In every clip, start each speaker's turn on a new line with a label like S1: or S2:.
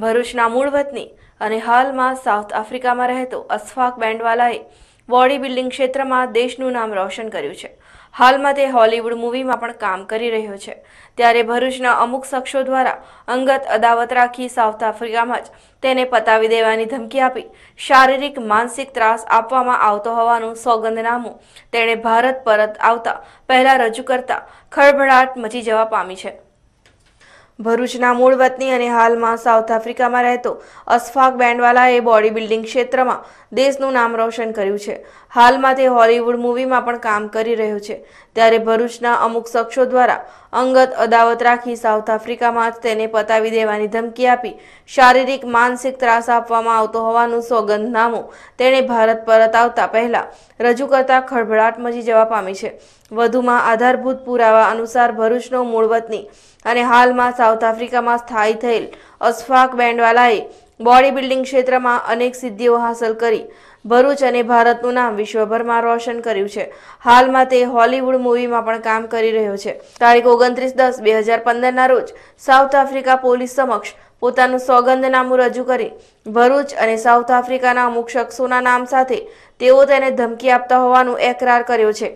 S1: ભરૂચના મૂળ વતની અને હાલમાં સાઉથ આફ્રિકામાં રહેતો અસફાક બેન્ડવાલાએ બોડી બિલ્ડિંગ ક્ષેત્રમાં દેશનું નામ રોશન કર્યું છે હાલમાં તે હોલિવૂડ મૂવીમાં પણ કામ કરી રહ્યો છે ત્યારે ભરૂચના અમુક શખ્સો દ્વારા અંગત અદાવત રાખી સાઉથ આફ્રિકામાં જ તેને પતાવી દેવાની ધમકી આપી શારીરિક માનસિક ત્રાસ આપવામાં આવતો હોવાનું સોગંદનામું તેણે ભારત પરત આવતા પહેલા રજૂ કરતા ખળભળાટ મચી જવા પામી છે ભરૂચના મૂળ વતની અને હાલમાં સાઉથ આફ્રિકામાં રહેતો અસફાક બેન્ડવાલાએ બોડી બિલ્ડિંગ ક્ષેત્રમાં દેશનું નામ રોશન કર્યું છે હાલમાં તે હોલિવૂડ મૂવીમાં પણ કામ કરી રહ્યો છે ત્યારે ભરૂચના અમુક શખ્સો દ્વારા અંગત અદાવત રાખી સાઉથ આફ્રિકામાં જ તેને પતાવી દેવાની ધમકી આપી શારીરિક માનસિક ત્રાસ આપવામાં આવતો હોવાનું સોગંધનામું તેણે ભારત પરત આવતા પહેલા રજૂ કરતા ખળભળાટ મચી જવા પામી છે વધુમાં આધારભૂત પુરાવા અનુસાર ભરૂચનો મૂળ વતની અને હાલમાં સાઉથ આફ્રિકામાં સ્થાયી થયેલ અશફાક બેન્ડવાલાએ બોડી બિલ્ડિંગ ક્ષેત્રમાં અનેક સિદ્ધિઓ હાંસલ કરી ભરૂચ અને ભારતનું નામ વિશ્વભરમાં રોશન કર્યું છે હાલમાં તે હોલિવૂડ મૂવીમાં પણ કામ કરી રહ્યો છે તારીખ ઓગણત્રીસ દસ બે હજાર પંદરના રોજ સાઉથ આફ્રિકા પોલીસ સમક્ષ પોતાનું સોગંદનામું રજૂ કરી ભરૂચ અને સાઉથ આફ્રિકાના અમુક શખ્સોના નામ સાથે તેઓ તેને ધમકી આપતા હોવાનું એકરાર કર્યો છે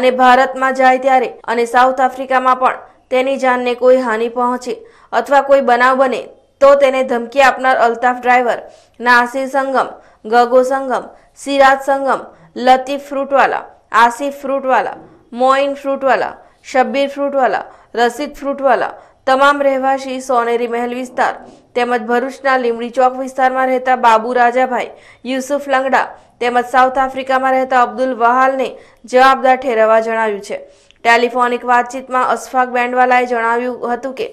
S1: અને ભારતમાં જાય ત્યારે અને સાઉથ આફ્રિકામાં પણ તેની જાનને કોઈ હાનિ પહોંચે અથવા કોઈ બનાવ બને તો તેને ધમકી આપનાર અલ્તાફ ડ્રાઈવર નાસિર સંગમ ગગો સંગમ સિરાજ સંગમ લતીફ ફ્રૂટવાલા આસિફ ફ્રૂટવાલા મોઇન ફ્રૂટવાલા શબ્બીર ફ્રૂટવાલા રસિક ફ્રૂટવાલા તમામ રહેવાસી સોનેરી મહેલ વિસ્તાર તેમજ ભરૂચના લીમડી ચોક વિસ્તારમાં રહેતા બાબુ રાજાભાઈ યુસુફ લંગડા તેમજ સાઉથ આફ્રિકામાં રહેતા અબ્દુલ વહાલને જવાબદાર ઠેરવવા જણાવ્યું છે ટેલિફોનિક વાતચીતમાં અશફાક બેન્ડવાલાએ જણાવ્યું હતું કે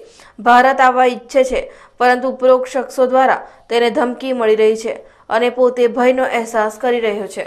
S1: ભારત આવવા ઈચ્છે છે પરંતુ ઉપરોક્ત શખ્સો દ્વારા તેને ધમકી મળી રહી છે અને પોતે ભયનો અહેસાસ કરી રહ્યો છે